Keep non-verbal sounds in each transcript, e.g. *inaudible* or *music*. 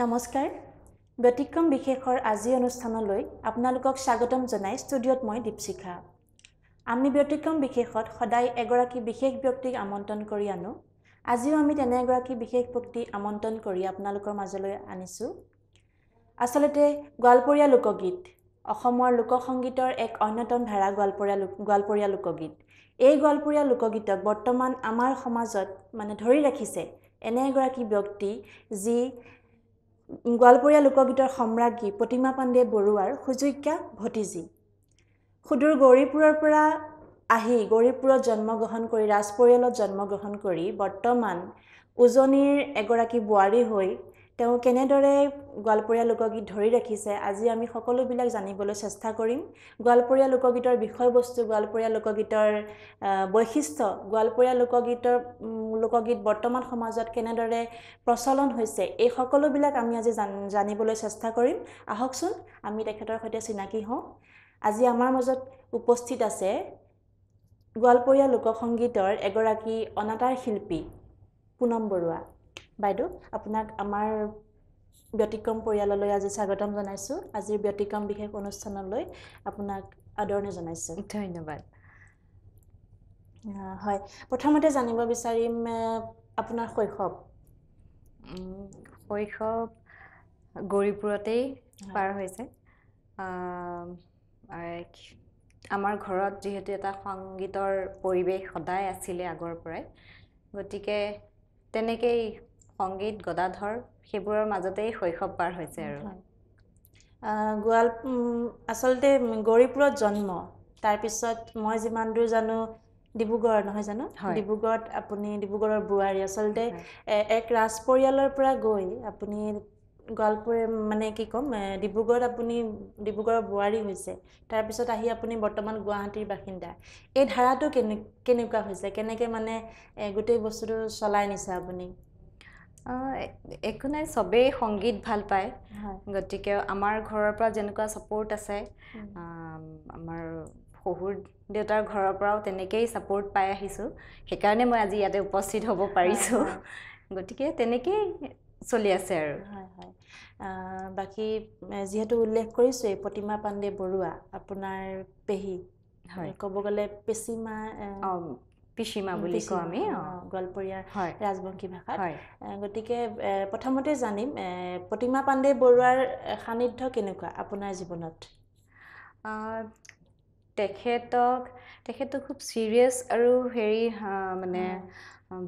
নমস্কাৰ ব্যতিক্ৰম বিশেষৰ আজি অনুষ্ঠানলৈ আপোনালোকক স্বাগতম জনাই ষ্টুডিঅ'ত মই দীপশিখা আমি ব্যতিক্ৰম বিশেষত সদায় এগৰাকী বিশেষ ব্যক্তিক আমন্ত্ৰণ কৰি আনো আজিও আমি তেনে এগৰাকী বিশেষ ব্যক্তি আমন্ত্ৰণ কৰি আপোনালোকৰ মাজলৈ আনিছোঁ আচলতে গোৱালপৰীয়া লোকগীত অসমৰ লোকসংগীতৰ এক অন্যতম ধাৰা গোৱালপৰীয়া লোক গোৱালপৰীয়া লোকগীত এই গোৱালপৰীয়া লোকগীতক বৰ্তমান আমাৰ সমাজত মানে ধৰি ৰাখিছে এনে এগৰাকী ব্যক্তি যি গোৱালপৰীয়া লোকগীতৰ সম্ৰাজ্ঞী প্ৰতিমা পাণ্ডে বৰুৱাৰ সুযোগ্যা ভতিজী সুদূৰ গৌৰীপুৰৰ পৰা আহি গৌৰীপুৰত জন্মগ্ৰহণ কৰি ৰাজ পৰিয়ালত জন্মগ্ৰহণ কৰি বৰ্তমান উজনিৰ এগৰাকী বোৱাৰী হৈ তেওঁ কেনেদৰে গোৱালপৰীয়া লোকগীত ধৰি ৰাখিছে আজি আমি সকলোবিলাক জানিবলৈ চেষ্টা কৰিম গোৱালপৰীয়া লোকগীতৰ বিষয়বস্তু গোৱালপৰীয়া লোকগীতৰ বৈশিষ্ট্য গোৱালপৰীয়া লোকগীতৰ লোকগীত বৰ্তমান সমাজত কেনেদৰে প্ৰচলন হৈছে এই সকলোবিলাক আমি আজি জানিবলৈ চেষ্টা কৰিম আহকচোন আমি তেখেতৰ সৈতে চিনাকি হওঁ আজি আমাৰ মাজত উপস্থিত আছে গোৱালপৰীয়া লোকসংগীতৰ এগৰাকী অনাতাৰ শিল্পী পুনম বৰুৱা বাইদেউ আপোনাক আমাৰ ব্যতিক্ৰম পৰিয়াললৈ আজি স্বাগতম জনাইছোঁ আজিৰ ব্যতিক্ৰম বিশেষ অনুষ্ঠানলৈ আপোনাক আদৰণি জনাইছোঁ ধন্যবাদ হয় প্ৰথমতে জানিব বিচাৰিম আপোনাৰ শৈশৱ শৈশৱ গৌৰীপুৰতেই পাৰ হৈছে আমাৰ ঘৰত যিহেতু এটা সংগীতৰ পৰিৱেশ সদায় আছিলে আগৰ পৰাই গতিকে তেনেকেই সংগীত গদাধৰ সেইবোৰৰ মাজতেই শৈশৱ পাৰ হৈছে আৰু গোৱাল আচলতে গৌৰীপুৰত জন্ম তাৰপিছত মই যিমান দূৰ জানো ডিব্ৰুগড় নহয় জানো ডিব্ৰুগড়ত আপুনি ডিব্ৰুগড়ৰ বোৱাৰী আচলতে এক ৰাজ পৰিয়ালৰ পৰা গৈ আপুনি গোৱালপুৰ মানে কি ক'ম ডিব্ৰুগড়ত আপুনি ডিব্ৰুগড়ৰ বোৱাৰী হৈছে তাৰপিছত আহি আপুনি বৰ্তমান গুৱাহাটীৰ বাসিন্দা এই ধাৰাটো কেনে কেনেকুৱা হৈছে কেনেকৈ মানে গোটেই বস্তুটো চলাই নিছে আপুনি একো নাই চবেই সংগীত ভাল পায় গতিকে আমাৰ ঘৰৰ পৰা যেনেকুৱা চাপৰ্ট আছে আমাৰ শহুৰ দেউতাৰ ঘৰৰ পৰাও তেনেকেই ছাপৰ্ট পাই আহিছোঁ সেইকাৰণে মই আজি ইয়াতে উপস্থিত হ'ব পাৰিছোঁ গতিকে তেনেকেই চলি আছে আৰু হয় হয় বাকী যিহেতু উল্লেখ কৰিছোঁৱেই প্ৰতিমা পাণ্ডে বৰুৱা আপোনাৰ পেহী হয় ক'ব গ'লে পেচিমা পিছিমা বুলি কওঁ আমি গোৱালপৰীয়া ৰাজবংশী ভাষাত গতিকে প্ৰথমতে জানিম প্ৰতিমা পাণ্ডে বৰুৱাৰ সান্নিধ্য কেনেকুৱা আপোনাৰ জীৱনত তেখেতক তেখেতো খুব চিৰিয়াছ আৰু হেৰি মানে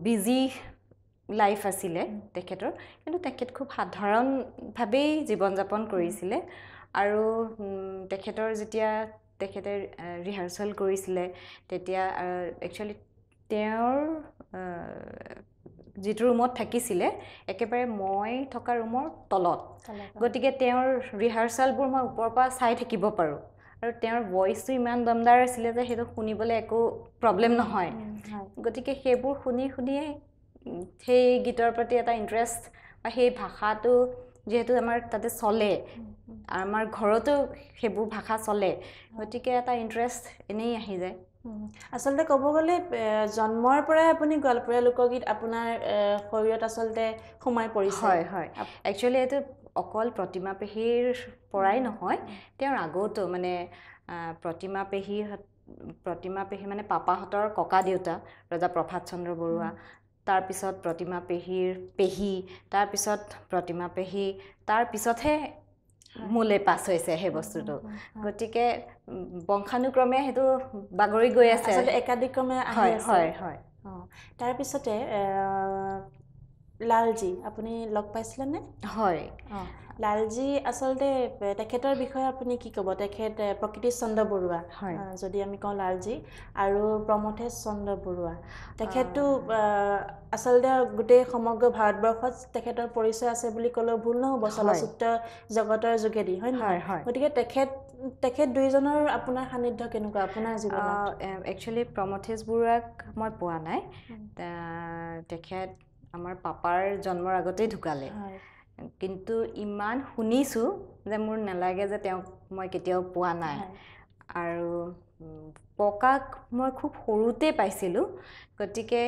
বিজি লাইফ আছিলে তেখেতৰ কিন্তু তেখেত খুব সাধাৰণভাৱেই জীৱন যাপন কৰিছিলে আৰু তেখেতৰ যেতিয়া তেখেতে ৰিহাৰ্চেল কৰিছিলে তেতিয়া একচুৱেলি তেওঁৰ যিটো ৰুমত থাকিছিলে একেবাৰে মই থকা ৰুমৰ তলত গতিকে তেওঁৰ ৰিহাৰ্চেলবোৰ মই ওপৰৰ পৰা চাই থাকিব পাৰোঁ আৰু তেওঁৰ ভইচটো ইমান দমদাৰ আছিলে যে সেইটো শুনিবলৈ একো প্ৰব্লেম নহয় গতিকে সেইবোৰ শুনি শুনিয়ে সেই গীতৰ প্ৰতি এটা ইণ্টাৰেষ্ট বা সেই ভাষাটো যিহেতু আমাৰ তাতে চলে আমাৰ ঘৰতো সেইবোৰ ভাষা চলে গতিকে এটা ইণ্টাৰেষ্ট এনেই আহি যায় আচলতে ক'ব গ'লে জন্মৰ পৰাই আপুনি গোৱালপৰীয়া লোকগীত আপোনাৰ শৰীৰত আচলতে সোমাই পৰিছে হয় হয় একচুৱেলি এইটো অকল প্ৰতিমা পেহীৰ পৰাই নহয় তেওঁৰ আগতো মানে প্ৰতিমা পেহী প্ৰতিমা পেহী মানে পাপাহঁতৰ ককা দেউতা ৰজা প্ৰভাত চন্দ্ৰ বৰুৱা তাৰপিছত প্ৰতিমা পেহীৰ পেহী তাৰপিছত প্ৰতিমা পেহী তাৰপিছতহে মোলৈ পাছ হৈছে সেই বস্তুটো গতিকে বংশানুক্ৰমে সেইটো বাগৰি গৈ আছে একাধিক্ৰমে হয় হয় হয় তাৰপিছতে লালজী আপুনি লগ পাইছিলে নে হয় লালজী আচলতে তেখেতৰ বিষয়ে আপুনি কি ক'ব তেখেত প্ৰকৃতি চন্দ্ৰ বৰুৱা হয় যদি আমি কওঁ লালজী আৰু প্ৰমথেশ চন্দ্ৰ বৰুৱা তেখেতটো আচলতে গোটেই সমগ্ৰ ভাৰতবৰ্ষত তেখেতৰ পৰিচয় আছে বুলি ক'লেও ভুল নহ'ব চলচ্চিত্ৰ জগতৰ যোগেদি হয় নহয় গতিকে তেখেত তেখেত দুইজনৰ আপোনাৰ সান্নিধ্য কেনেকুৱা আপোনাৰ জীৱনত একচুৱেলি প্ৰমথেশ বৰুৱাক মই পোৱা নাই তেখেত আমাৰ পাপাৰ জন্মৰ আগতেই ঢুকালে কিন্তু ইমান শুনিছোঁ যে মোৰ নালাগে যে তেওঁক মই কেতিয়াও পোৱা নাই আৰু ককাক মই খুব সৰুতে পাইছিলোঁ গতিকে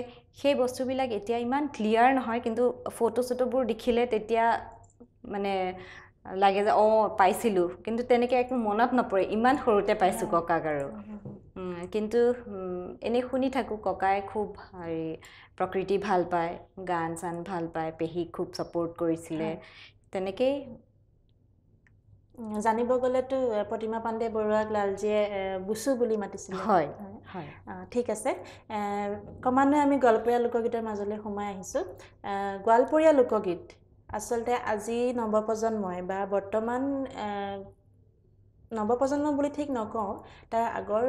সেই বস্তুবিলাক এতিয়া ইমান ক্লিয়াৰ নহয় কিন্তু ফটো চটোবোৰ দেখিলে তেতিয়া মানে লাগে যে অঁ পাইছিলোঁ কিন্তু তেনেকৈ একো মনত নপৰে ইমান সৰুতে পাইছোঁ ককাক আৰু কিন্তু এনেই শুনি থাকোঁ ককাই খুব হেৰি প্ৰকৃতি ভাল পায় গান চান ভাল পায় পেহীক খুব ছাপৰ্ট কৰিছিলে তেনেকেই জানিব গ'লেতো প্ৰতিমা পাণ্ডে বৰুৱাক লালজীয়ে বুচু বুলি মাতিছিল হয় হয় ঠিক আছে ক্ৰমান্বয়ে আমি গোৱালপৰীয়া লোকগীতৰ মাজলৈ সোমাই আহিছোঁ গোৱালপৰীয়া লোকগীত আচলতে আজি নৱপ্ৰজন্মই বা বৰ্তমান নৱপ্ৰজন্ম বুলি ঠিক নকওঁ তাৰ আগৰ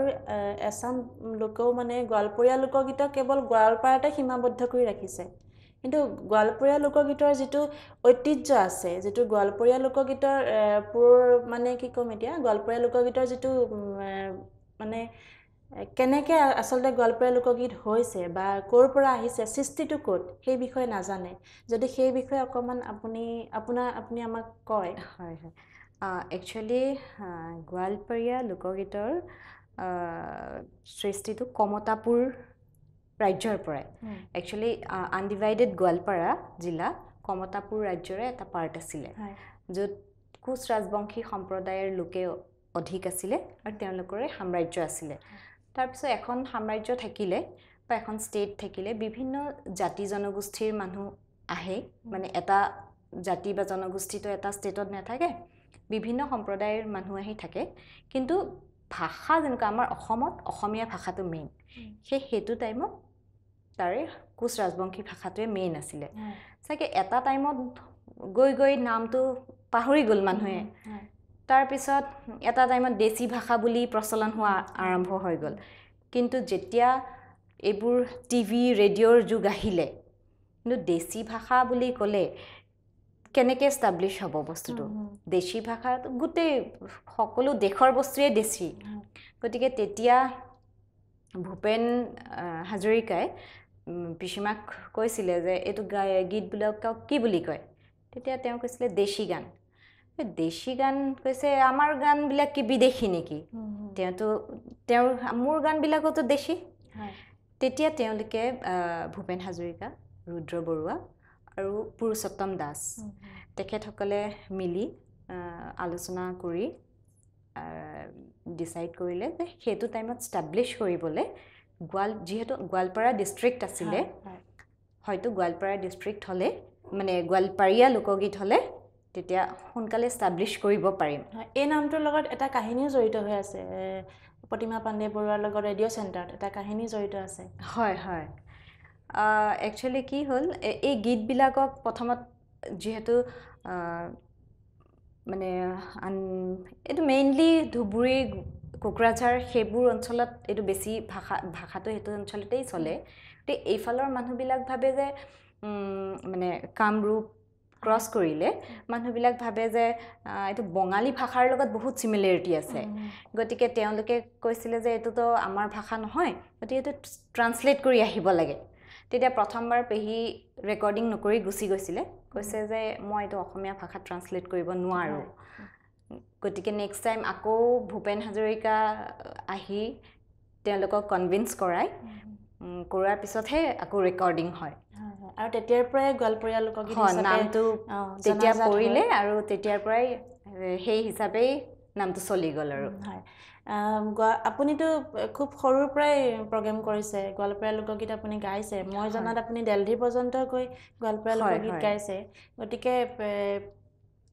এচাম লোকেও মানে গোৱালপৰীয়া লোকগীতক কেৱল গোৱালপাৰাতে সীমাবদ্ধ কৰি ৰাখিছে কিন্তু গোৱালপৰীয়া লোকগীতৰ যিটো ঐতিহ্য আছে যিটো গোৱালপৰীয়া লোকগীতৰ পুৰ মানে কি ক'ম এতিয়া গোৱালপৰীয়া লোকগীতৰ যিটো মানে কেনেকৈ আচলতে গোৱালপৰীয়া লোকগীত হৈছে বা ক'ৰ পৰা আহিছে সৃষ্টিটো ক'ত সেই বিষয়ে নাজানে যদি সেই বিষয়ে অকণমান আপুনি আপোনাৰ আপুনি আমাক কয় হয় হয় একচুৱেলি গোৱালপৰীয়া লোকগীতৰ সৃষ্টিটো কমতাপুৰ ৰাজ্যৰ পৰাই একচুৱেলি আনডিভাইডেড গোৱালপাৰা জিলা কমতাপুৰ ৰাজ্যৰে এটা পাৰ্ট আছিলে য'ত কোচ ৰাজবংশী সম্প্ৰদায়ৰ লোকে অধিক আছিলে আৰু তেওঁলোকৰে সাম্ৰাজ্য আছিলে তাৰপিছত এখন সাম্ৰাজ্য থাকিলে বা এখন ষ্টেট থাকিলে বিভিন্ন জাতি জনগোষ্ঠীৰ মানুহ আহে মানে এটা জাতি বা জনগোষ্ঠীটো এটা ষ্টেটত নাথাকে বিভিন্ন সম্প্ৰদায়ৰ মানুহ আহি থাকে কিন্তু ভাষা যেনেকুৱা আমাৰ অসমত অসমীয়া ভাষাটো মেইন সেই সেইটো টাইমত তাৰে কোচ ৰাজবংশী ভাষাটোৱে মেইন আছিলে চাগে এটা টাইমত গৈ গৈ নামটো পাহৰি গ'ল মানুহে তাৰপিছত এটা টাইমত দেশী ভাষা বুলি প্ৰচলন হোৱা আৰম্ভ হৈ গ'ল কিন্তু যেতিয়া এইবোৰ টিভি ৰেডিঅ'ৰ যুগ আহিলে কিন্তু দেশী ভাষা বুলি ক'লে কেনেকৈ এষ্টাব্লিছ হ'ব বস্তুটো দেশী ভাষা গোটেই সকলো দেশৰ বস্তুৱে দেশী গতিকে তেতিয়া ভূপেন হাজৰিকাই পিসীমাক কৈছিলে যে এইটো গাই গীতবিলাক কি বুলি কয় তেতিয়া তেওঁ কৈছিলে দেশী গান দেশী গান কৈছে আমাৰ গানবিলাক কি বিদেশী নেকি তেওঁতো তেওঁৰ মোৰ গানবিলাকতো দেশী তেতিয়া তেওঁলোকে ভূপেন হাজৰিকা ৰুদ্ৰ বৰুৱা আৰু পুৰুষোত্তম দাস তেখেতসকলে মিলি আলোচনা কৰি ডিচাইড কৰিলে যে সেইটো টাইমত ষ্টাব্লিছ কৰিবলৈ গোৱাল যিহেতু গোৱালপাৰা ডিষ্ট্ৰিক্ট আছিলে হয়তো গোৱালপাৰা ডিষ্ট্ৰিক্ট হ'লে মানে গোৱালপাৰীয়া লোকগীত হ'লে তেতিয়া সোনকালে ষ্টাব্লিছ কৰিব পাৰিম এই নামটোৰ লগত এটা কাহিনীও জড়িত হৈ আছে প্ৰতিমা পাণ্ডে বৰুৱাৰ লগত ৰেডিঅ' চেণ্টাৰত এটা কাহিনী জড়িত আছে হয় হয় একচুৱেলি কি হ'ল এই গীতবিলাকক প্ৰথমত যিহেতু মানে আন এইটো মেইনলি ধুবুৰী কোকৰাঝাৰ সেইবোৰ অঞ্চলত এইটো বেছি ভাষা ভাষাটো সেইটো অঞ্চলতেই চলে গতিকে এইফালৰ মানুহবিলাক ভাবে যে মানে কামৰূপ ক্ৰছ কৰিলে মানুহবিলাক ভাবে যে এইটো বঙালী ভাষাৰ লগত বহুত চিমিলেৰিটি আছে গতিকে তেওঁলোকে কৈছিলে যে এইটোতো আমাৰ ভাষা নহয় গতিকে এইটো ট্ৰান্সলেট কৰি আহিব লাগে তেতিয়া প্ৰথমবাৰ পেহী ৰেকৰ্ডিং নকৰি গুচি গৈছিলে কৈছে যে মই এইটো অসমীয়া ভাষাত ট্ৰান্সলেট কৰিব নোৱাৰোঁ গতিকে নেক্সট টাইম আকৌ ভূপেন হাজৰিকা আহি তেওঁলোকক কনভিন্স কৰাই কৰোৱাৰ পিছতহে আকৌ ৰেকৰ্ডিং হয় আৰু তেতিয়াৰ পৰাই গোৱালপৰীয়া লোকগীত নামটো তেতিয়া কৰিলে আৰু তেতিয়াৰ পৰাই সেই হিচাপেই নামটো চলি গ'ল আৰু হয় আপুনিতো খুব সৰুৰ পৰাই প্ৰগ্ৰেম কৰিছে গোৱালপৰীয়া লোকগীত আপুনি গাইছে মই জনাত আপুনি দেলহি পৰ্যন্ত গৈ গোৱালপৰীয়া লোকগীত গাইছে গতিকে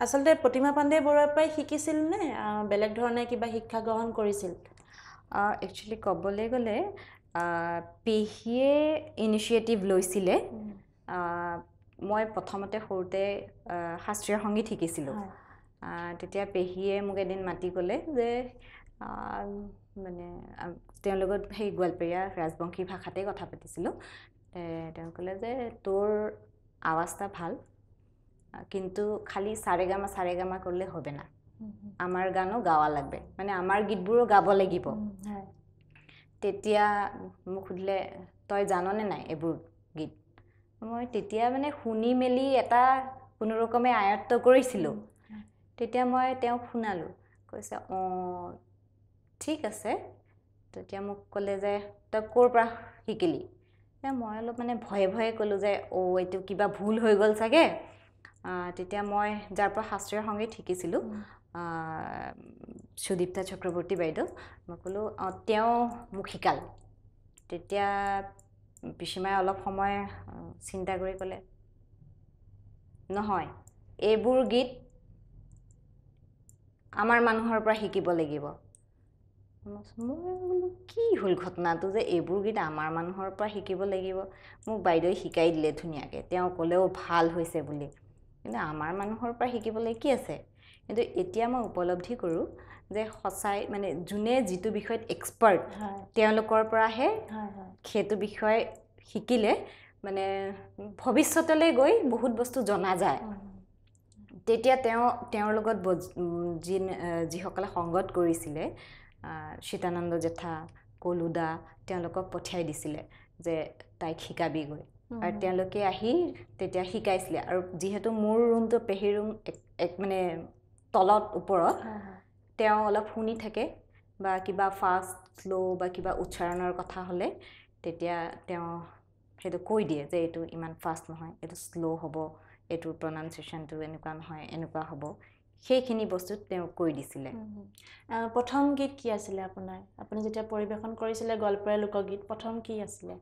আচলতে প্ৰতিমা পাণ্ডে বৰুৱাৰ পৰাই শিকিছিল নে বেলেগ ধৰণে কিবা শিক্ষা গ্ৰহণ কৰিছিল একচুৱেলি ক'বলৈ গ'লে পেহীয়ে ইনিচিয়েটিভ লৈছিলে মই প্ৰথমতে সৰুতে শাস্ত্ৰীয় সংগীত শিকিছিলোঁ তেতিয়া পেহীয়ে মোক এদিন মাতি ক'লে যে মানে তেওঁ লগত সেই গোৱালপৰীয়া ৰাজবংশী ভাষাতেই কথা পাতিছিলোঁ তেওঁ ক'লে যে তোৰ আৱাজটা ভাল কিন্তু খালী চাৰে গামা চাৰে গামা কৰিলে হ'ব না আমাৰ গানো গাৱা লাগে মানে আমাৰ গীতবোৰো গাব লাগিব তেতিয়া মোক সুধিলে তই জাননে নাই এইবোৰ গীত মই তেতিয়া মানে শুনি মেলি এটা কোনোৰকমে আয়ত্ব কৰিছিলোঁ তেতিয়া মই তেওঁক শুনালোঁ কৈছে অঁ ঠিক আছে তেতিয়া মোক ক'লে যে তই ক'ৰ পৰা শিকিলি মই অলপ মানে ভয়ে ভয়ে ক'লোঁ যে অ' এইটো কিবা ভুল হৈ গ'ল চাগে তেতিয়া মই যাৰ পৰা শাস্ত্ৰীয় সংগীত শিকিছিলোঁ সুদীপ্তা চক্ৰৱৰ্তী বাইদেউ মই ক'লোঁ অঁ তেওঁ মোক শিকাল তেতিয়া পিছিমাই অলপ সময় চিন্তা কৰি ক'লে নহয় এইবোৰ গীত আমাৰ মানুহৰ পৰা শিকিব লাগিব মই বোলো কি হ'ল ঘটনাটো যে এইবোৰ গীত আমাৰ মানুহৰ পৰা শিকিব লাগিব মোক বাইদেৱে শিকাই দিলে ধুনীয়াকৈ তেওঁ ক'লেও ভাল হৈছে বুলি কিন্তু আমাৰ মানুহৰ পৰা শিকিবলৈ কি আছে কিন্তু এতিয়া মই উপলব্ধি কৰোঁ যে সঁচাই মানে যোনে যিটো বিষয়ত এক্সপাৰ্ট তেওঁলোকৰ পৰাহে সেইটো বিষয় শিকিলে মানে ভৱিষ্যতলৈ গৈ বহুত বস্তু জনা যায় তেতিয়া তেওঁ তেওঁৰ লগত যি যিসকলে সংগত কৰিছিলে চিতানন্দ জেঠা কলুদা তেওঁলোকক পঠিয়াই দিছিলে যে তাইক শিকাবিগৈ আৰু তেওঁলোকে আহি তেতিয়া শিকাইছিলে আৰু যিহেতু মোৰ ৰুমটো পেহী ৰুম এক মানে তলত ওপৰত তেওঁ অলপ শুনি থাকে বা কিবা ফাষ্ট শ্ল' বা কিবা উচ্চাৰণৰ কথা হ'লে তেতিয়া তেওঁ সেইটো কৈ দিয়ে যে এইটো ইমান ফাষ্ট নহয় এইটো শ্ল' হ'ব এইটো প্ৰনাউনচিয়েশ্যনটো এনেকুৱা নহয় এনেকুৱা হ'ব সেইখিনি বস্তুত তেওঁ কৈ দিছিলে প্ৰথম গীত কি আছিলে আপোনাৰ আপুনি যেতিয়া পৰিৱেশন কৰিছিলে গল্পৰে লোকগীত প্ৰথম কি আছিলে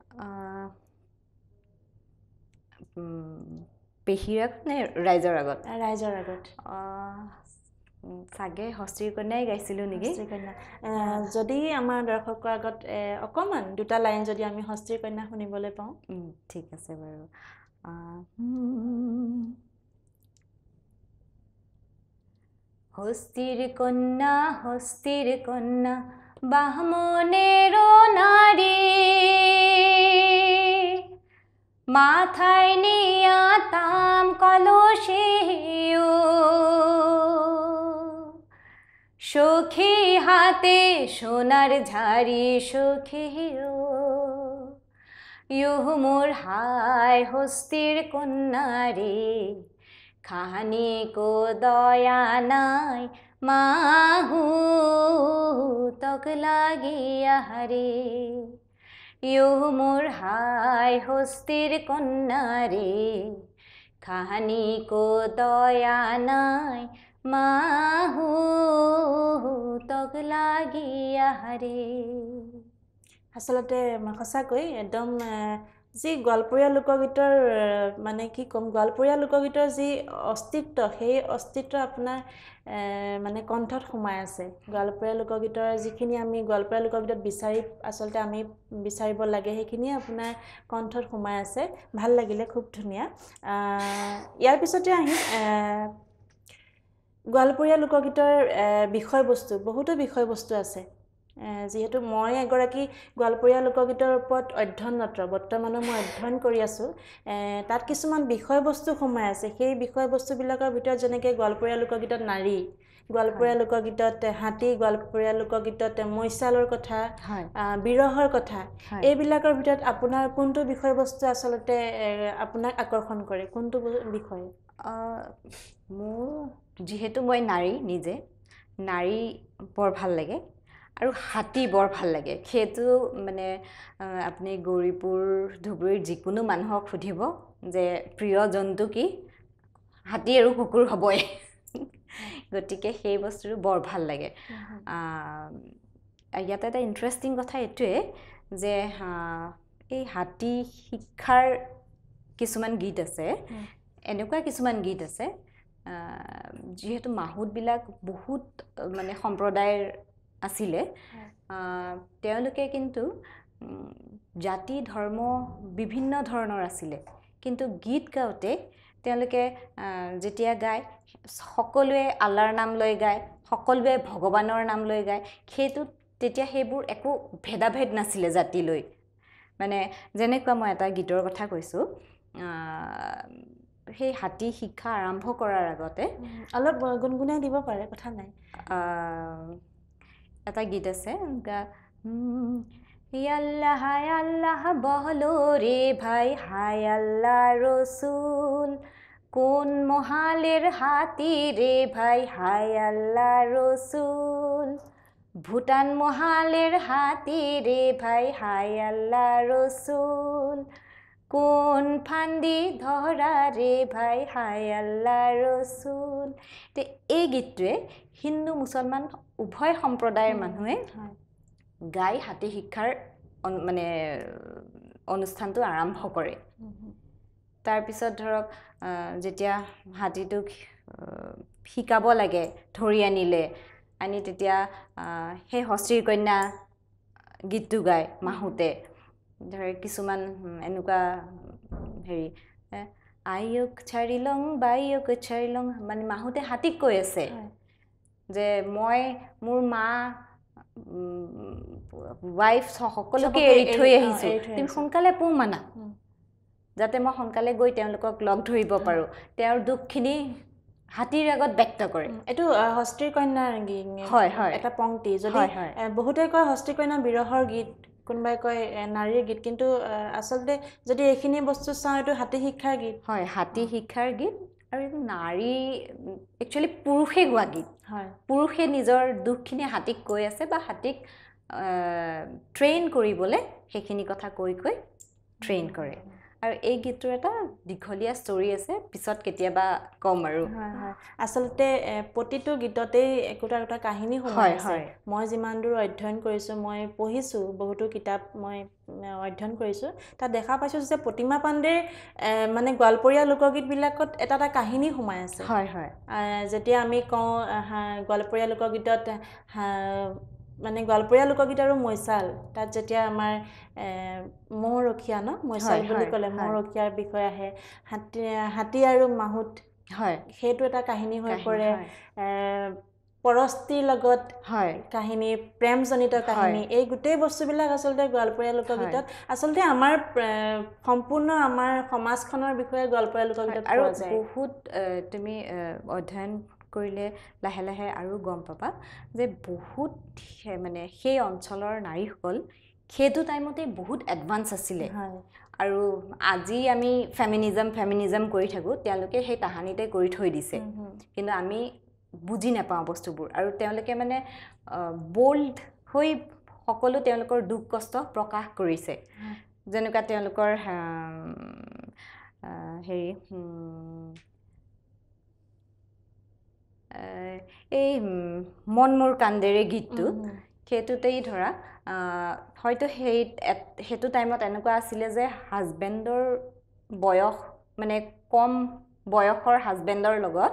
পেহীৰ আগত নে ৰাইজৰ আগত ৰাইজৰ আগত চাগে হস্তিৰ কন্যাই গাইছিলোঁ নেকি কন্যা যদি আমাৰ দৰ্শকৰ আগত অকণমান দুটা লাইন যদি আমি হস্তিৰ কন্যা শুনিবলৈ পাওঁ ঠিক আছে বাৰু হস্তির কন্যা হস্তির কন্যা বাহমনের নারী মাথায় নিয়া তাম কলসে সখী হাতে সোনার ঝাড়ি সখী ইহু মোর হায় হস্তির কন্যারে কো দয়া নাই মাহু তক লাগিয়া হারে ইহু মোর হায় হস্তির কন্যারে কো দয়া নাই মাহু তক লাগিয়া হারে আচলতে সঁচাকৈ একদম যি গোৱালপৰীয়া লোকগীতৰ মানে কি ক'ম গোৱালপৰীয়া লোকগীতৰ যি অস্তিত্ব সেই অস্তিত্ব আপোনাৰ মানে কণ্ঠত সোমাই আছে গোৱালপৰীয়া লোকগীতৰ যিখিনি আমি গোৱালপৰীয়া লোকগীতত বিচাৰি আচলতে আমি বিচাৰিব লাগে সেইখিনিয়ে আপোনাৰ কণ্ঠত সোমাই আছে ভাল লাগিলে খুব ধুনীয়া ইয়াৰ পিছতে আহি গোৱালপৰীয়া লোকগীতৰ বিষয়বস্তু বহুতো বিষয়বস্তু আছে যিহেতু মই এগৰাকী গোৱালপৰীয়া লোকগীতৰ ওপৰত অধ্যয়নৰত বৰ্তমানো মই অধ্যয়ন কৰি আছোঁ তাত কিছুমান বিষয়বস্তু সোমাই আছে সেই বিষয়বস্তুবিলাকৰ ভিতৰত যেনেকৈ গোৱালপৰীয়া লোকগীতত নাৰী গোৱালপৰীয়া লোকগীতত হাতী গোৱালপৰীয়া লোকগীতত মৈচালৰ কথা বিৰহৰ কথা এইবিলাকৰ ভিতৰত আপোনাৰ কোনটো বিষয়বস্তু আচলতে আপোনাক আকৰ্ষণ কৰে কোনটো বিষয় মোৰ যিহেতু মই নাৰী নিজে নাৰী বৰ ভাল লাগে আৰু হাতী বৰ ভাল লাগে সেইটো মানে আপুনি গৌৰীপুৰ ধুবুৰীৰ যিকোনো মানুহক সুধিব যে প্ৰিয় জন্তু কি হাতী আৰু কুকুৰ হ'বই গতিকে সেই বস্তুটো বৰ ভাল লাগে ইয়াতে এটা ইণ্টাৰেষ্টিং কথা এইটোৱে যে এই হাতী শিক্ষাৰ কিছুমান গীত আছে এনেকুৱা কিছুমান গীত আছে যিহেতু মাহুতবিলাক বহুত মানে সম্প্ৰদায়ৰ আছিলে তেওঁলোকে কিন্তু জাতি ধৰ্ম বিভিন্ন ধৰণৰ আছিলে কিন্তু গীত গাওঁতে তেওঁলোকে যেতিয়া গায় সকলোৱে আল্লাৰ নাম লৈ গায় সকলোৱে ভগৱানৰ নাম লৈ গায় সেইটোত তেতিয়া সেইবোৰ একো ভেদাভেদ নাছিলে জাতিলৈ মানে যেনেকুৱা মই এটা গীতৰ কথা কৈছোঁ সেই হাতী শিক্ষা আৰম্ভ কৰাৰ আগতে অলপ গুণগুণাই দিব পাৰে কথা নাই এটা গীত আছে আল্লাহ হায় আল্লাহ বহল রে ভাই হায় আল্লাহ রসুল কোন মহালের হাতি রে ভাই হায় আল্লাহ রসুল ভুটান মহালের হাতি রে ভাই হায় আল্লাহ রসুল কোন ফান্দি ধৰা ৰে ভাই হাই আল্লাহ ৰচুল এই গীতটোৱে হিন্দু মুছলমান উভয় সম্প্ৰদায়ৰ মানুহে গাই হাতী শিক্ষাৰ মানে অনুষ্ঠানটো আৰম্ভ কৰে তাৰপিছত ধৰক যেতিয়া হাতীটোক শিকাব লাগে ধৰি আনিলে আনি তেতিয়া সেই হস্ৰীৰ কন্যা গীতটো গায় মাহোঁতে ধৰক কিছুমান এনেকুৱা হেৰি আইক চাৰি লং বাইক চাৰি লং মানে মাহঁতে হাতীক কৈ আছে যে মই মোৰ মা ৱাইফ সকলোকে এৰি থৈ আহিছোঁ তুমি সোনকালে পুং মানা যাতে মই সোনকালে গৈ তেওঁলোকক লগ ধৰিব পাৰোঁ তেওঁৰ দুখখিনি হাতীৰ আগত ব্যক্ত কৰে এইটো হস্তিৰ কন্যাৰ গীত হয় হয় এটা পংক্তি যদি বহুতে কয় হস্তিৰ কন্যা বিৰহৰ গীত কোনোবাই কয় নাৰীৰ গীত কিন্তু আচলতে যদি এইখিনি বস্তু চাওঁ এইটো হাতী শিক্ষাৰ গীত হয় হাতী শিক্ষাৰ গীত আৰু এইটো নাৰী একচুৱেলি পুৰুষে গোৱা গীত হয় পুৰুষে নিজৰ দুখখিনি হাতীক কৈ আছে বা হাতীক ট্ৰেইন কৰিবলৈ সেইখিনি কথা কৈ কৈ ট্ৰেইন কৰে আৰু এই গীতটোৰ এটা দীঘলীয়া ষ্টৰি আছে পিছত কেতিয়াবা ক'ম আৰু হয় আচলতে প্ৰতিটো গীততেই একোটা একোটা কাহিনী হয় মই যিমান দূৰ অধ্যয়ন কৰিছোঁ মই পঢ়িছোঁ বহুতো কিতাপ মই অধ্যয়ন কৰিছোঁ তাত দেখা পাইছোঁ যে প্ৰতিমা পাণ্ডেৰ মানে গোৱালপৰীয়া লোকগীতবিলাকত এটা এটা কাহিনী সোমাই আছে হয় হয় যেতিয়া আমি কওঁ গোৱালপৰীয়া লোকগীতত মানে গোৱালপৰীয়া লোকগীত আৰু মৈচাল তাত যেতিয়া আমাৰ মহৰখীয়া ন মৈচাল বুলি ক'লে মৌৰখীয়াৰ বিষয়ে আহে হাতী হাতী আৰু মাহুত হয় সেইটো এটা কাহিনী হৈ পৰে পৰস্তিৰ লগত হয় কাহিনী প্ৰেমজনিত কাহিনী এই গোটেই বস্তুবিলাক আচলতে গোৱালপৰীয়া লোকগীতত আচলতে আমাৰ সম্পূৰ্ণ আমাৰ সমাজখনৰ বিষয়ে গোৱালপৰীয়া লোকগীতত আৰু বহুত তুমি অধ্যয়ন কৰিলে লাহে লাহে আৰু গম পাবা যে বহুত মানে সেই অঞ্চলৰ নাৰীসকল সেইটো টাইমতে বহুত এডভান্স আছিলে আৰু আজি আমি ফেমিনিজম ফেমিনিজম কৰি থাকোঁ তেওঁলোকে সেই তাহানিতে কৰি থৈ দিছে কিন্তু আমি বুজি নাপাওঁ বস্তুবোৰ আৰু তেওঁলোকে মানে ব'ল্ড হৈ সকলো তেওঁলোকৰ দুখ কষ্ট প্ৰকাশ কৰিছে যেনেকুৱা তেওঁলোকৰ হেৰি এই মন মোৰ কান্দেৰে গীতটো সেইটোতেই ধৰা হয়তো সেই সেইটো টাইমত এনেকুৱা আছিলে যে হাজবেণ্ডৰ বয়স মানে কম বয়সৰ হাজবেণ্ডৰ লগত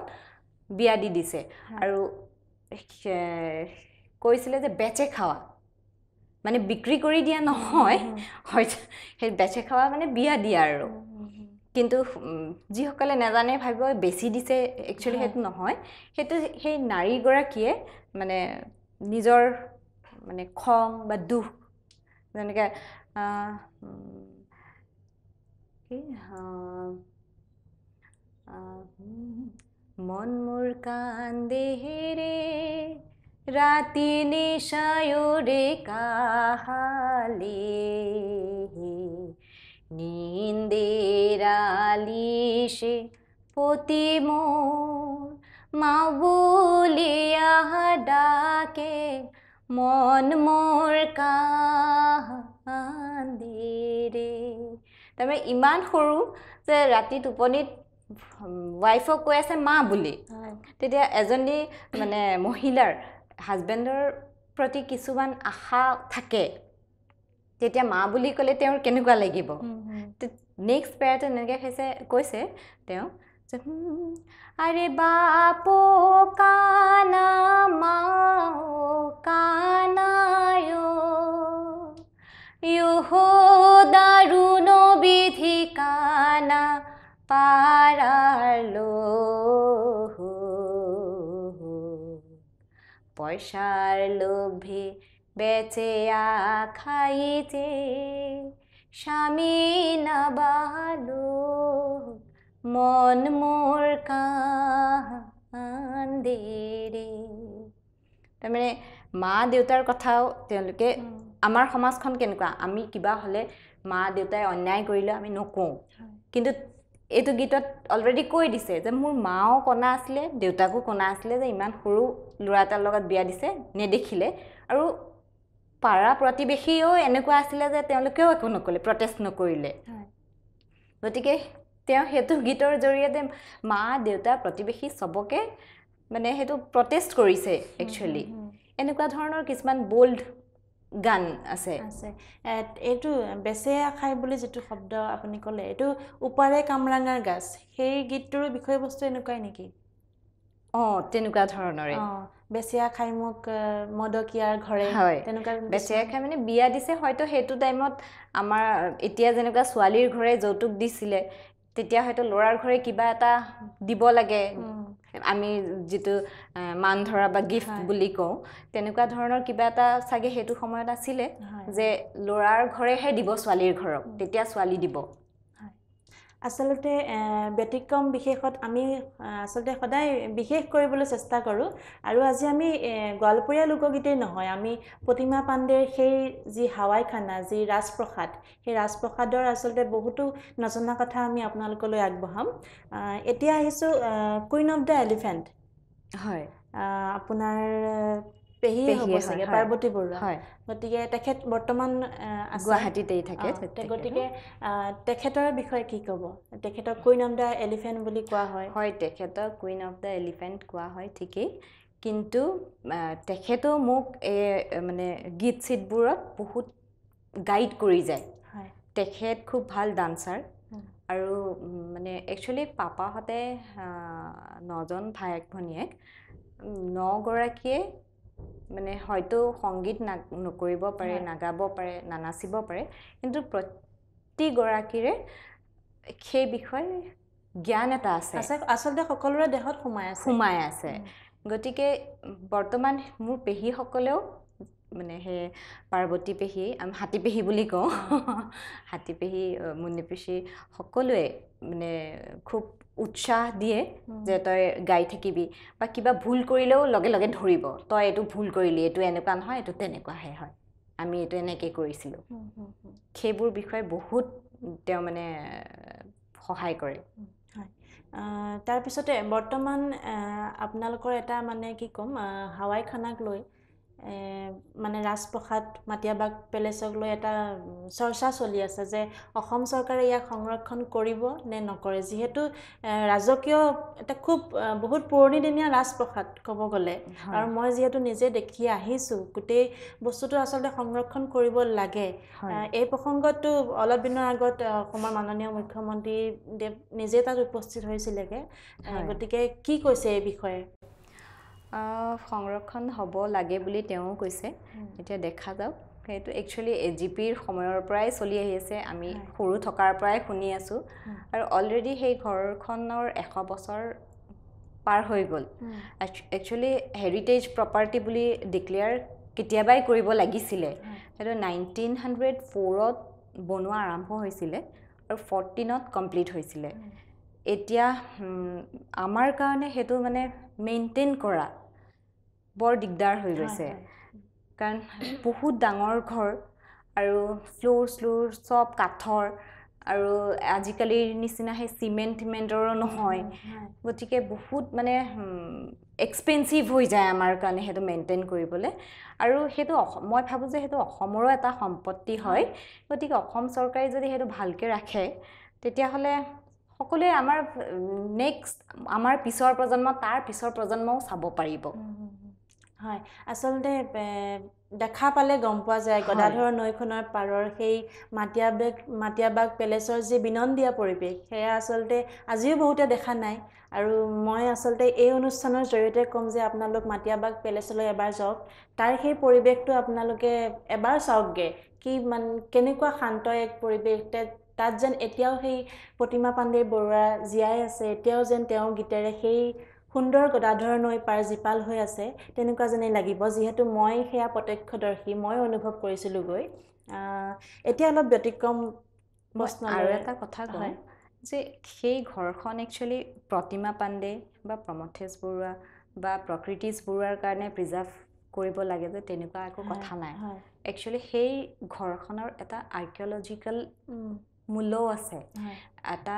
বিয়া দি দিছে আৰু কৈছিলে যে বেচে খাৱা মানে বিক্ৰী কৰি দিয়া নহয় হয় সেই বেচে খাৱা মানে বিয়া দিয়া আৰু কিন্তু যিসকলে নাজানে ভাবিব বেছি দিছে একচুৱেলি সেইটো নহয় সেইটো সেই নাৰীগৰাকীয়ে মানে নিজৰ মানে খং বা দুখ যেনেকৈ মন মোৰ কান্দেহেৰে ৰাতি রাতি কাহালি কাহালে নিন্দিৰালিশে প্ৰতিমো মা বুলিয়া ডাকে মন মোৰ কান্দিৰে তাৰমানে ইমান সৰু যে ৰাতি টোপনিত ৱাইফক কৈ আছে মা বুলি তেতিয়া এজনী মানে মহিলাৰ হাজবেণ্ডৰ প্ৰতি কিছুমান আশা থাকে তেতিয়া মা বুলি ক'লে তেওঁৰ কেনেকুৱা লাগিব নেক্সট পেৰাটো এনেকৈ হৈছে কৈছে তেওঁ আৰে বাপো কানা মাও কানায়ো ইহ দারুন বিধি কানা পারালো পয়সার লোভে বেচেয়া খাইছে স্বামী নাবালো মন মোৰ কান্দেৰে তাৰমানে মা দেউতাৰ কথাও তেওঁলোকে আমাৰ সমাজখন কেনেকুৱা আমি কিবা হ'লে মা দেউতাই অন্যায় কৰিলেও আমি নকওঁ কিন্তু এইটো গীতত অলৰেডি কৈ দিছে যে মোৰ মাও কণা আছিলে দেউতাকো কণা আছিলে যে ইমান সৰু ল'ৰা এটাৰ লগত বিয়া দিছে নেদেখিলে আৰু পাৰা প্ৰতিবেশীও এনেকুৱা আছিলে যে তেওঁলোকেও একো নক'লে প্ৰটেষ্ট নকৰিলে গতিকে তেওঁ সেইটো গীতৰ জৰিয়তে মা দেউতা প্ৰতিবেশী চবকে মানে সেইটো প্ৰটেষ্ট কৰিছে একচুৱেলি এনেকুৱা ধৰণৰ কিছুমান বল্ড গান আছে আছে এইটো বেচে খাই বুলি যিটো শব্দ আপুনি ক'লে এইটো উপাৰে কামৰাঙাৰ গাছ সেই গীতটোৰ বিষয়বস্তু এনেকুৱাই নেকি অঁ তেনেকুৱা ধৰণৰে বেচিয়া খাই মোক মদকীয়াৰ ঘৰে হয় তেনেকুৱা খাই মানে বিয়া দিছে হয়তো সেইটো টাইমত আমাৰ এতিয়া যেনেকুৱা ছোৱালীৰ ঘৰে যৌতুক দিছিলে তেতিয়া হয়তো ল'ৰাৰ ঘৰে কিবা এটা দিব লাগে আমি যিটো মান ধৰা বা গিফ্ট বুলি কওঁ তেনেকুৱা ধৰণৰ কিবা এটা চাগে সেইটো সময়ত আছিলে যে ল'ৰাৰ ঘৰেহে দিব ছোৱালীৰ ঘৰক তেতিয়া ছোৱালী দিব আচলতে ব্যতিক্ৰম বিশেষত আমি আচলতে সদায় বিশেষ কৰিবলৈ চেষ্টা কৰোঁ আৰু আজি আমি গোৱালপৰীয়া লোকগীতেই নহয় আমি প্ৰতিমা পাণ্ডেৰ সেই যি হাৱাই খানা যি ৰাজপ্ৰসাদ সেই ৰাজপ্ৰসাদৰ আচলতে বহুতো নজনা কথা আমি আপোনালোকলৈ আগবঢ়াম এতিয়া আহিছোঁ কুইন অফ দ্য এলিফেণ্ট হয় আপোনাৰ পেহী হ'ব চাগে পাৰ্বতী বৰুৱা হয় গতিকে তেখেত বৰ্তমান গুৱাহাটীতেই থাকে গতিকে তেখেতৰ বিষয়ে কি ক'ব তেখেতক কুইন অফ দ্য এলিফেণ্ট বুলি কোৱা হয় হয় তেখেতক কুইন অফ দ্য এলিফেণ্ট কোৱা হয় ঠিকেই কিন্তু তেখেতেও মোক এই মানে গীত চিটবোৰত বহুত গাইড কৰি যায় হয় তেখেত খুব ভাল ডান্সাৰ আৰু মানে একচুৱেলি পাপাহঁতে নজন ভায়েক ভনীয়েক নগৰাকীয়ে মানে হয়তো সংগীত না নকৰিব পাৰে নাগাব পাৰে নানাচিব পাৰে কিন্তু প্ৰতিগৰাকীৰে সেই বিষয়ে জ্ঞান এটা আছে আচলতে সকলোৰে দেহত সোমাই আছে সোমাই আছে গতিকে বৰ্তমান মোৰ পেহীসকলেও মানে সেই পাৰ্বতী পেহী আমি হাতী পেহী বুলি কওঁ *laughs* হাতীপেহী মুনিপেশী সকলোৱে মানে খুব উৎসাহ দিয়ে যে তই গাই থাকিবি বা কিবা ভুল কৰিলেও লগে লগে ধৰিব তই এইটো ভুল কৰিলি এইটো এনেকুৱা নহয় এইটো তেনেকুৱাহে হয় আমি এইটো এনেকৈ কৰিছিলোঁ সেইবোৰ বিষয়ে বহুত তেওঁ মানে সহায় কৰে তাৰপিছতে বৰ্তমান আপোনালোকৰ এটা মানে কি ক'ম হাৱাই খানাক লৈ মানে ৰাজপ্ৰসাদ মাটিয়াবাগ পেলেচক লৈ এটা চৰ্চা চলি আছে যে অসম চৰকাৰে ইয়াক সংৰক্ষণ কৰিব নে নকৰে যিহেতু ৰাজকীয় এটা খুব বহুত পুৰণিদিনীয়া ৰাজপ্ৰসাদ ক'ব গ'লে আৰু মই যিহেতু নিজে দেখি আহিছোঁ গোটেই বস্তুটো আচলতে সংৰক্ষণ কৰিব লাগে এই প্ৰসংগততো অলপ দিনৰ আগত অসমৰ মাননীয় মুখ্যমন্ত্ৰী দেৱ নিজে তাত উপস্থিত হৈছিলেগৈ গতিকে কি কৈছে এই বিষয়ে সংৰক্ষণ হ'ব লাগে বুলি তেওঁ কৈছে এতিয়া দেখা যাওক সেইটো একচুৱেলি এ জি পিৰ সময়ৰ পৰাই চলি আহি আছে আমি সৰু থকাৰ পৰাই শুনি আছোঁ আৰু অলৰেডি সেই ঘৰখনৰ এশ বছৰ পাৰ হৈ গ'ল একচুৱেলি হেৰিটেজ প্ৰপাৰ্টি বুলি ডিক্লেয়াৰ কেতিয়াবাই কৰিব লাগিছিলে সেইটো নাইনটিন হাণ্ড্ৰেড ফ'ৰত বনোৱা আৰম্ভ হৈছিলে আৰু ফৰ্টিনত কমপ্লিট হৈছিলে এতিয়া আমাৰ কাৰণে সেইটো মানে মেইনটেইন কৰা বৰ দিগদাৰ হৈ গৈছে কাৰণ বহুত ডাঙৰ ঘৰ আৰু ফ্ল'ৰ শ্ল'ৰ চব কাঠৰ আৰু আজিকালিৰ নিচিনা সেই চিমেণ্ট টিমেণ্টৰো নহয় গতিকে বহুত মানে এক্সপেঞ্চিভ হৈ যায় আমাৰ কাৰণে সেইটো মেইনটেইন কৰিবলৈ আৰু সেইটো মই ভাবোঁ যে সেইটো অসমৰো এটা সম্পত্তি হয় গতিকে অসম চৰকাৰে যদি সেইটো ভালকৈ ৰাখে তেতিয়াহ'লে সকলোৱে আমাৰ নেক্সট আমাৰ পিছৰ প্ৰজন্ম তাৰ পিছৰ প্ৰজন্মও চাব পাৰিব হয় আচলতে দেখা পালে গম পোৱা যায় গদাধৰ নৈখনৰ পাৰৰ সেই মাটিয়াবেগ মাটিয়াবাগ পেলেচৰ যি বিনন্দীয়া পৰিৱেশ সেয়া আচলতে আজিও বহুতে দেখা নাই আৰু মই আচলতে এই অনুষ্ঠানৰ জৰিয়তে ক'ম যে আপোনালোক মাটিয়াবাগ পেলেচলৈ এবাৰ যাওক তাৰ সেই পৰিৱেশটো আপোনালোকে এবাৰ চাওকগৈ কি মান কেনেকুৱা শান্ত এক পৰিৱেশ তাত যেন এতিয়াও সেই প্ৰতিমা পাণ্ডে বৰুৱা জীয়াই আছে এতিয়াও যেন তেওঁৰ গীতেৰে সেই সুন্দৰ গদাধৰ নৈ পাৰ জীপাল হৈ আছে তেনেকুৱা যেনেই লাগিব যিহেতু মই সেয়া প্ৰত্যক্ষদৰ্শী মই অনুভৱ কৰিছিলোঁগৈ এতিয়া অলপ ব্যতিক্ৰম প্ৰশ্ন আৰু এটা কথা হয় যে সেই ঘৰখন একচুৱেলি প্ৰতিমা পাণ্ডে বা প্ৰমথেজ বৰুৱা বা প্ৰকৃতিজ বৰুৱাৰ কাৰণে প্ৰিজাৰ্ভ কৰিব লাগে যে তেনেকুৱা একো কথা নাই একচুৱেলি সেই ঘৰখনৰ এটা আৰ্কিঅলজিকেল মূল্যও আছে এটা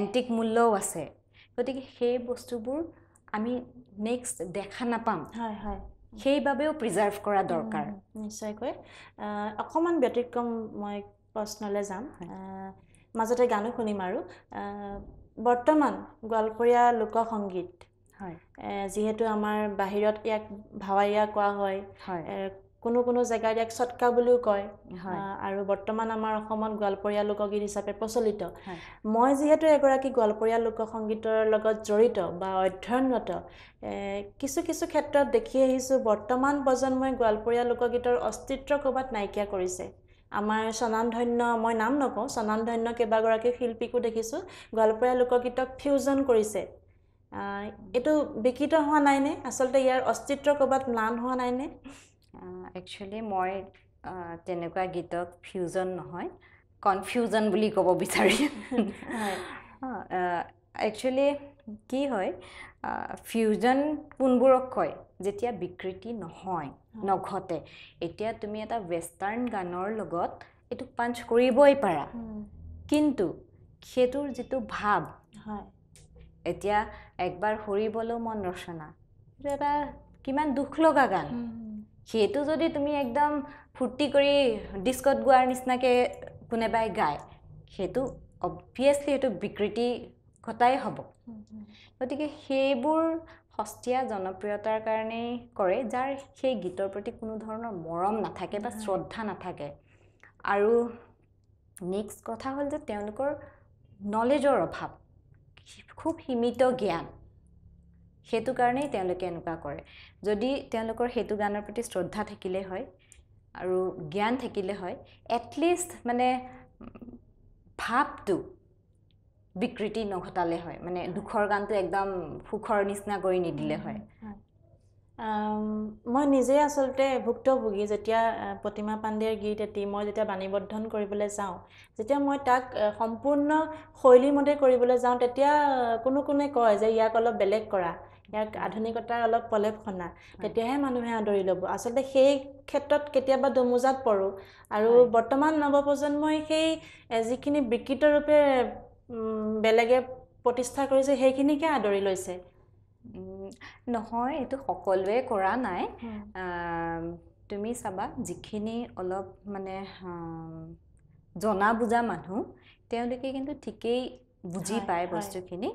এণ্টিক মূল্যও আছে গতিকে সেই বস্তুবোৰ আমি নেক্সট দেখা নাপাম হয় হয় সেইবাবেও প্ৰিজাৰ্ভ কৰা দৰকাৰ নিশ্চয়কৈ অকণমান ব্যতিক্ৰম মই প্ৰশ্নলৈ যাম মাজতে গানো শুনিম আৰু বৰ্তমান গোৱালপৰীয়া লোকসংগীত হয় যিহেতু আমাৰ বাহিৰত ইয়াক ভাৱাৰীয়া কোৱা হয় হয় কোনো কোনো জেগাত ইয়াক চটকা বুলিও কয় আৰু বৰ্তমান আমাৰ অসমত গোৱালপৰীয়া লোকগীত হিচাপে প্ৰচলিত মই যিহেতু এগৰাকী গোৱালপৰীয়া লোকসংগীতৰ লগত জড়িত বা অধ্যয়নৰত কিছু কিছু ক্ষেত্ৰত দেখি আহিছোঁ বৰ্তমান প্ৰজন্মই গোৱালপৰীয়া লোকগীতৰ অস্তিত্ব ক'ৰবাত নাইকিয়া কৰিছে আমাৰ স্বনামধন্য মই নাম নকওঁ স্বনাম ধন্য কেইবাগৰাকী শিল্পীকো দেখিছোঁ গোৱালপৰীয়া লোকগীতক ফিউজন কৰিছে এইটো বিকৃত হোৱা নাইনে আচলতে ইয়াৰ অস্তিত্ব ক'ৰবাত ম্লান হোৱা নাইনে একচুৱেলি মই তেনেকুৱা গীতক ফিউজন নহয় কনফিউজন বুলি ক'ব বিচাৰিম একচুৱেলি *laughs* কি হয় ফিউজন কোনবোৰক কয় যেতিয়া বিকৃতি নহয় নঘটে এতিয়া তুমি এটা ৱেষ্টাৰ্ণ গানৰ লগত এইটো পাঞ্চ কৰিবই পাৰা কিন্তু সেইটোৰ যিটো ভাৱ হয় এতিয়া একবাৰ সৰিবলৈও মন ৰচনা এইটো এটা কিমান দুখ লগা গান সেইটো যদি তুমি একদম ফূৰ্তি কৰি ডিস্কত গোৱাৰ নিচিনাকৈ কোনোবাই গায় সেইটো অবভিয়াছলি সেইটো বিকৃতি ঘটাই হ'ব গতিকে সেইবোৰ সস্তীয়া জনপ্ৰিয়তাৰ কাৰণেই কৰে যাৰ সেই গীতৰ প্ৰতি কোনো ধৰণৰ মৰম নাথাকে বা শ্ৰদ্ধা নাথাকে আৰু নেক্সট কথা হ'ল যে তেওঁলোকৰ নলেজৰ অভাৱ খুব সীমিত জ্ঞান সেইটো কাৰণেই তেওঁলোকে এনেকুৱা কৰে যদি তেওঁলোকৰ সেইটো গানৰ প্ৰতি শ্ৰদ্ধা থাকিলে হয় আৰু জ্ঞান থাকিলে হয় এটলিষ্ট মানে ভাৱটো বিকৃতি নঘটালে হয় মানে দুখৰ গানটো একদম সুখৰ নিচিনা কৰি নিদিলে হয় মই নিজে আচলতে ভুক্তভোগী যেতিয়া প্ৰতিমা পাণ্ডেৰ গীত এটি মই যেতিয়া বাণীবদ্ধন কৰিবলৈ যাওঁ যেতিয়া মই তাক সম্পূৰ্ণ শৈলীমতে কৰিবলৈ যাওঁ তেতিয়া কোনো কোনে কয় যে ইয়াক অলপ বেলেগ কৰা ইয়াক আধুনিকতাৰ অলপ প্ৰলেপ শুনা তেতিয়াহে মানুহে আদৰি ল'ব আচলতে সেই ক্ষেত্ৰত কেতিয়াবা দুমোজাত পৰোঁ আৰু বৰ্তমান নৱপ্ৰজন্মই সেই যিখিনি বিকৃতৰূপে বেলেগে প্ৰতিষ্ঠা কৰিছে সেইখিনিকে আদৰি লৈছে নহয় এইটো সকলোৱে কৰা নাই তুমি চাবা যিখিনি অলপ মানে জনা বুজা মানুহ তেওঁলোকে কিন্তু ঠিকেই বুজি পায় বস্তুখিনি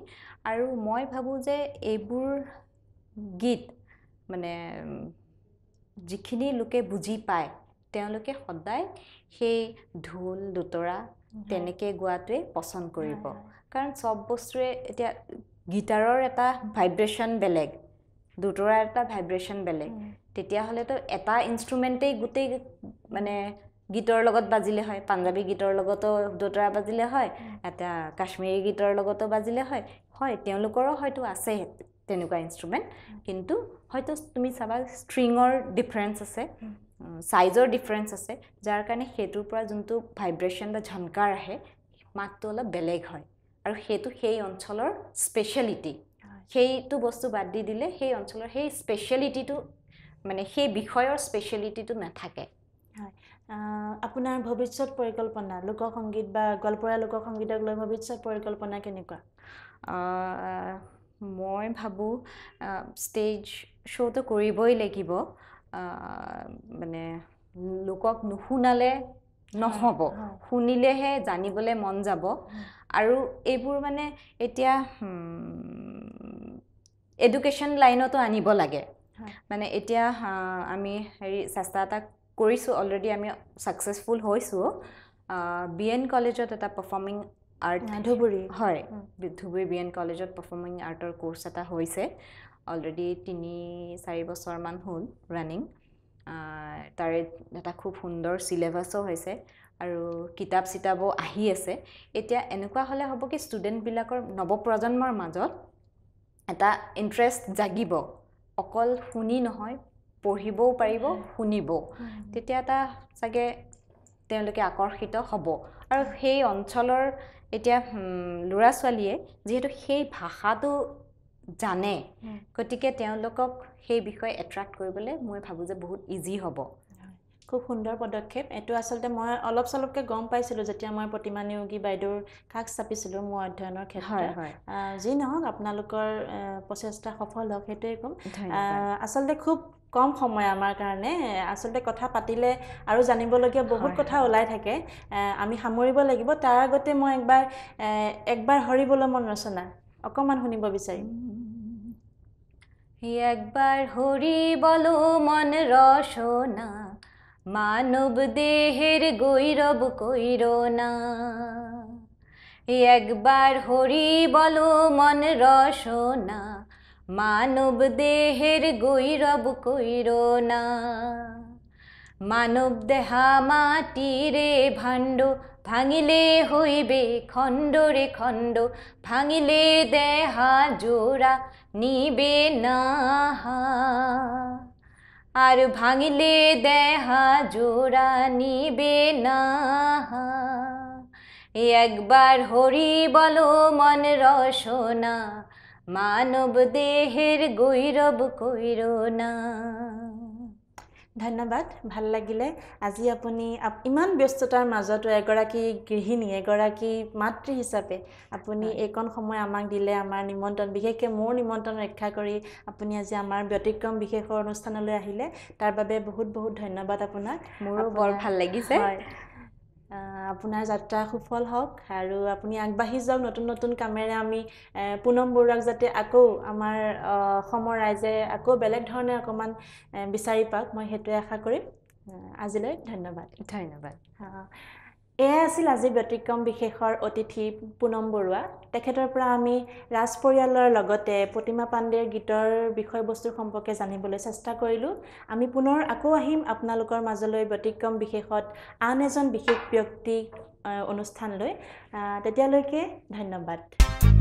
আৰু মই ভাবোঁ যে এইবোৰ গীত মানে যিখিনি লোকে বুজি পায় তেওঁলোকে সদায় সেই ঢোল দোতৰা তেনেকৈ গোৱাটোৱে পচন্দ কৰিব কাৰণ চব বস্তুৰে এতিয়া গীটাৰৰ এটা ভাইব্ৰেশ্যন বেলেগ দুটৰা এটা ভাইব্ৰেশ্যন বেলেগ তেতিয়াহ'লেতো এটা ইনষ্ট্ৰুমেণ্টেই গোটেই মানে গীতৰ লগত বাজিলে হয় পাঞ্জাৱী গীতৰ লগতো দুটৰা বাজিলে হয় এটা কাশ্মীৰী গীতৰ লগতো বাজিলে হয় হয় তেওঁলোকৰো হয়তো আছে তেনেকুৱা ইনষ্ট্ৰুমেণ্ট কিন্তু হয়তো তুমি চাবা ষ্ট্ৰিঙৰ ডিফাৰেঞ্চ আছে ছাইজৰ ডিফাৰেঞ্চ আছে যাৰ কাৰণে সেইটোৰ পৰা যোনটো ভাইব্ৰেশ্যন বা ঝনকাৰ আহে মাতটো অলপ বেলেগ হয় আৰু সেইটো সেই অঞ্চলৰ স্পেচিয়েলিটি সেইটো বস্তু বাদ দি দিলে সেই অঞ্চলৰ সেই স্পেচিয়েলিটিটো মানে সেই বিষয়ৰ স্পেচিয়েলিটিটো নাথাকে হয় আপোনাৰ ভৱিষ্যত পৰিকল্পনা লোকসংগীত বা গোৱালপৰীয়া লোকসংগীতক লৈ ভৱিষ্যত পৰিকল্পনা কেনেকুৱা মই ভাবোঁ ষ্টেজ শ্ব'টো কৰিবই লাগিব মানে লোকক নুশুনালে নহ'ব শুনিলেহে জানিবলৈ মন যাব আৰু এইবোৰ মানে এতিয়া এডুকেশ্যন লাইনতো আনিব লাগে মানে এতিয়া আমি হেৰি চেষ্টা এটা কৰিছোঁ অলৰেডি আমি ছাকচেছফুল হৈছোঁ বি এন কলেজত এটা পাৰফৰ্মিং আৰ্ট ধুবুৰী হয় ধুবুৰী বি এন কলেজত পাৰ্ফৰ্মিং আৰ্টৰ কোৰ্চ এটা হৈছে অলৰেডি তিনি চাৰি বছৰমান হ'ল ৰানিং তাৰে এটা খুব সুন্দৰ চিলেবাছো হৈছে আৰু কিতাপ চিতাপো আহি আছে এতিয়া এনেকুৱা হ'লে হ'ব কি ষ্টুডেণ্টবিলাকৰ নৱপ্ৰজন্মৰ মাজত এটা ইণ্টাৰেষ্ট জাগিব অকল শুনি নহয় পঢ়িবও পাৰিব শুনিব তেতিয়া এটা চাগে তেওঁলোকে আকৰ্ষিত হ'ব আৰু সেই অঞ্চলৰ এতিয়া ল'ৰা ছোৱালীয়ে যিহেতু সেই ভাষাটো জানে গতিকে তেওঁলোকক সেই বিষয়ে এট্ৰেক্ট কৰিবলৈ মই ভাবোঁ যে বহুত ইজি হ'ব খুব সুন্দৰ পদক্ষেপ এইটো আচলতে মই অলপ চলপকৈ গম পাইছিলোঁ যেতিয়া মই প্ৰতিমা নিয়োগী বাইদেউৰ কাষ চাপিছিলোঁ মোৰ অধ্যয়নৰ ক্ষেত্ৰত হয় হয় যি নহওক আপোনালোকৰ প্ৰচেষ্টা সফল হওক সেইটোৱে ক'ম আচলতে খুব কম সময় আমাৰ কাৰণে আচলতে কথা পাতিলে আৰু জানিবলগীয়া বহুত কথা ওলাই থাকে আমি সামৰিব লাগিব তাৰ আগতে মই একবাৰ একবাৰ হৰিবলৈ মন ৰচনা অকণমান শুনিব বিচাৰিম একবার হরি বল মন রসনা মানব দেহের গৈরব কৈর না একবার হরি বল মন রসনা মানব দেহের গৈরব কৈর না মানব দেহা মাটিরে ভাণ্ড ভাঙিলে হইবে খণ্ড রে খণ্ড ভাঙিলে দেহা জোড়া নিবে না আর ভাঙিলে দেহা জোড়া নিবে না একবার হরি বলো মন রসনা মানব দেহের গৈরব কৈর না ধন্যবাদ ভাল লাগিলে আজি আপুনি ইমান ব্যস্ততাৰ মাজতো এগৰাকী গৃহিণী এগৰাকী মাতৃ হিচাপে আপুনি এইকণ সময় আমাক দিলে আমাৰ নিমন্ত্ৰণ বিশেষকৈ মোৰ নিমন্ত্ৰণ ৰক্ষা কৰি আপুনি আজি আমাৰ ব্যতিক্ৰম বিশেষৰ অনুষ্ঠানলৈ আহিলে তাৰ বাবে বহুত বহুত ধন্যবাদ আপোনাক মোৰো বৰ ভাল লাগিছে আপোনাৰ যাত্ৰা সুফল হওক আৰু আপুনি আগবাঢ়ি যাওক নতুন নতুন কামেৰে আমি পুনম বৰুৱাক যাতে আকৌ আমাৰ অসমৰ ৰাইজে আকৌ বেলেগ ধৰণে অকণমান বিচাৰি পাওক মই সেইটোৱে আশা কৰিম আজিলৈ ধন্যবাদ ধন্যবাদ এয়াই আছিল আজি ব্যতিক্ৰম বিশেষৰ অতিথি পুনম বৰুৱা তেখেতৰ পৰা আমি ৰাজ পৰিয়ালৰ লগতে প্ৰতিমা পাণ্ডেৰ গীতৰ বিষয়বস্তুৰ সম্পৰ্কে জানিবলৈ চেষ্টা কৰিলোঁ আমি পুনৰ আকৌ আহিম আপোনালোকৰ মাজলৈ ব্যতিক্ৰম বিশেষত আন এজন বিশেষ ব্যক্তি অনুষ্ঠানলৈ তেতিয়ালৈকে ধন্যবাদ